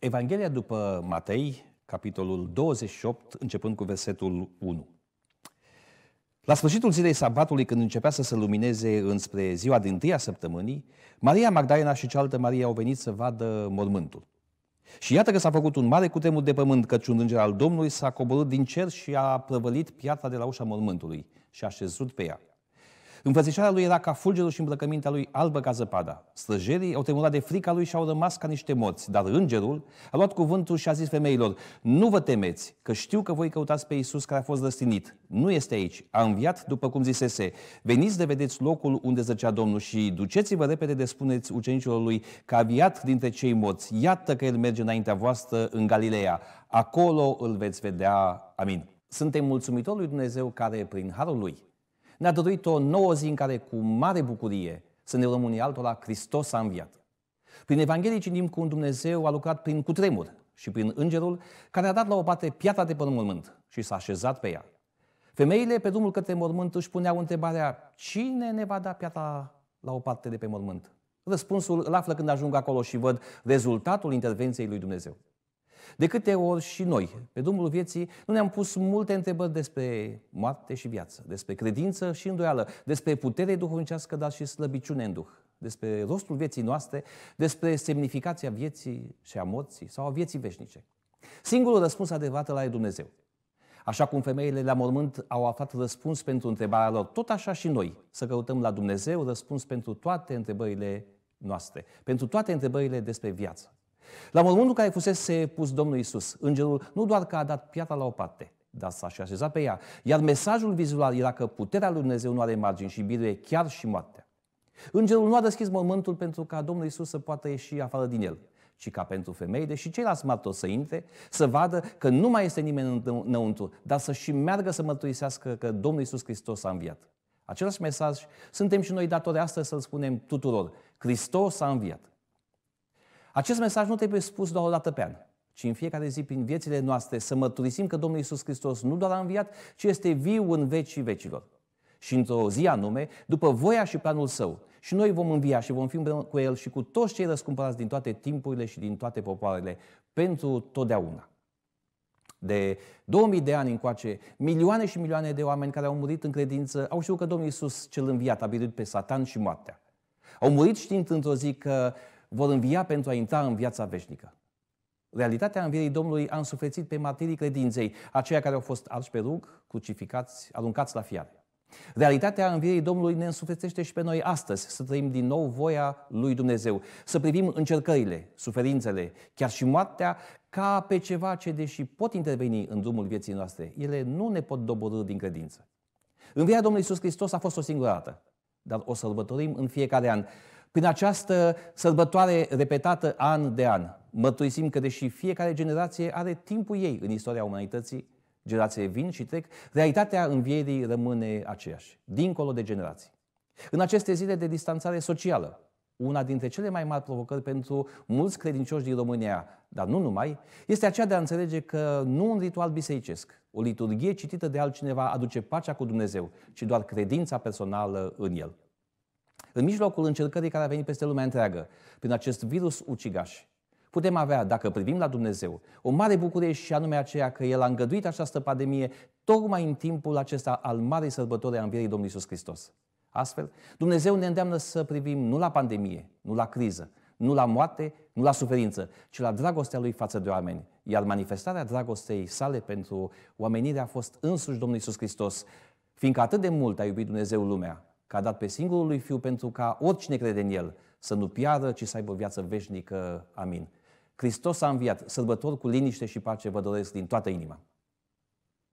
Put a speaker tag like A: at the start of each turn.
A: Evanghelia după Matei, capitolul 28, începând cu versetul 1. La sfârșitul zilei sabatului, când începea să se lumineze înspre ziua din a săptămânii, Maria Magdalena și cealaltă Maria au venit să vadă mormântul. Și iată că s-a făcut un mare cutremur de pământ, căci un înger al Domnului s-a coborât din cer și a prăvălit piatra de la ușa mormântului și a șezut pe ea. Înfățișarea lui era ca fulgerul și îmbrăcămintea lui albă ca zăpada. Străjerii au tremurat de frica lui și au rămas ca niște morți, dar îngerul a luat cuvântul și a zis femeilor, nu vă temeți, că știu că voi căutați pe Iisus care a fost răstinit. Nu este aici, a înviat după cum zisese. Veniți de vedeți locul unde zăcea Domnul și duceți-vă repede de spuneți ucenicilor lui că a viat dintre cei morți. Iată că el merge înaintea voastră în Galileea. Acolo îl veți vedea. Amin. Suntem mulțumitori lui Dumnezeu care, prin harul lui, ne-a dăruit o nouă zi în care, cu mare bucurie, să ne urăm unii altora, Hristos a înviat. Prin Evanghelie citim cum Dumnezeu a lucrat prin cutremur și prin îngerul care a dat la o parte piatra de mormânt și s-a așezat pe ea. Femeile pe drumul către mormânt își puneau întrebarea, cine ne va da piatra la o parte de pe mormânt? Răspunsul îl află când ajung acolo și văd rezultatul intervenției lui Dumnezeu. De câte ori și noi, pe drumul vieții, nu ne-am pus multe întrebări despre moarte și viață, despre credință și îndoială, despre putere duhovnicească, dar și slăbiciune în duh, despre rostul vieții noastre, despre semnificația vieții și a morții sau a vieții veșnice. Singurul răspuns adevărat la e Dumnezeu. Așa cum femeile la mormânt au aflat răspuns pentru întrebarea lor, tot așa și noi să căutăm la Dumnezeu răspuns pentru toate întrebările noastre, pentru toate întrebările despre viață. La momentul în care fusese pus Domnul Isus, îngerul nu doar că a dat piatra la o parte, dar s-a și așezat pe ea. Iar mesajul vizual era că puterea lui Dumnezeu nu are margini și biruie chiar și moartea. Îngerul nu a deschis momentul pentru ca Domnul Isus să poată ieși afară din el, ci ca pentru femeile și ceilalți martori să intre, să vadă că nu mai este nimeni înăuntru, dar să și meargă să mărturisească că Domnul Isus Hristos a înviat. Același mesaj suntem și noi datori astăzi să-l spunem tuturor. Hristos a înviat. Acest mesaj nu trebuie spus doar o dată pe an, ci în fiecare zi prin viețile noastre să mărturisim că Domnul Isus Hristos nu doar a înviat, ci este viu în vecii vecilor. Și într-o zi anume, după voia și planul său, și noi vom învia și vom fi împreună cu El și cu toți cei răscumpărați din toate timpurile și din toate popoarele, pentru totdeauna. De 2000 de ani încoace, milioane și milioane de oameni care au murit în credință au știut că Domnul Isus cel înviat a biruit pe Satan și moartea. Au murit știind într-o zi că vor învia pentru a intra în viața veșnică. Realitatea învierii Domnului a însuflețit pe martirii credinței, aceia care au fost arși pe rug, crucificați, aruncați la fiare. Realitatea învierii Domnului ne însuflețește și pe noi astăzi să trăim din nou voia lui Dumnezeu, să privim încercările, suferințele, chiar și moartea, ca pe ceva ce, deși pot interveni în drumul vieții noastre, ele nu ne pot doborâ din credință. Învierea Domnului Iisus Hristos a fost o singură dată, dar o sărbătorim în fiecare an. Prin această sărbătoare repetată an de an, mărturisim că deși fiecare generație are timpul ei în istoria umanității, generațiile vin și trec, realitatea învierii rămâne aceeași, dincolo de generații. În aceste zile de distanțare socială, una dintre cele mai mari provocări pentru mulți credincioși din România, dar nu numai, este aceea de a înțelege că nu un ritual bisericesc, o liturghie citită de altcineva aduce pacea cu Dumnezeu, ci doar credința personală în El în mijlocul încercării care a venit peste lumea întreagă, prin acest virus ucigaș, putem avea, dacă privim la Dumnezeu, o mare bucurie și anume aceea că El a îngăduit această pandemie tocmai în timpul acesta al marei Sărbători a Învierii Domnului Iisus Hristos. Astfel, Dumnezeu ne îndeamnă să privim nu la pandemie, nu la criză, nu la moarte, nu la suferință, ci la dragostea Lui față de oameni. Iar manifestarea dragostei sale pentru oamenire a fost însuși Domnul Iisus Hristos, fiindcă atât de mult a iubit Dumnezeu lumea, că a dat pe singurul lui Fiu pentru ca oricine crede în El să nu piară, ci să aibă viață veșnică. Amin. Hristos a înviat. Sărbători cu liniște și pace vă doresc din toată inima.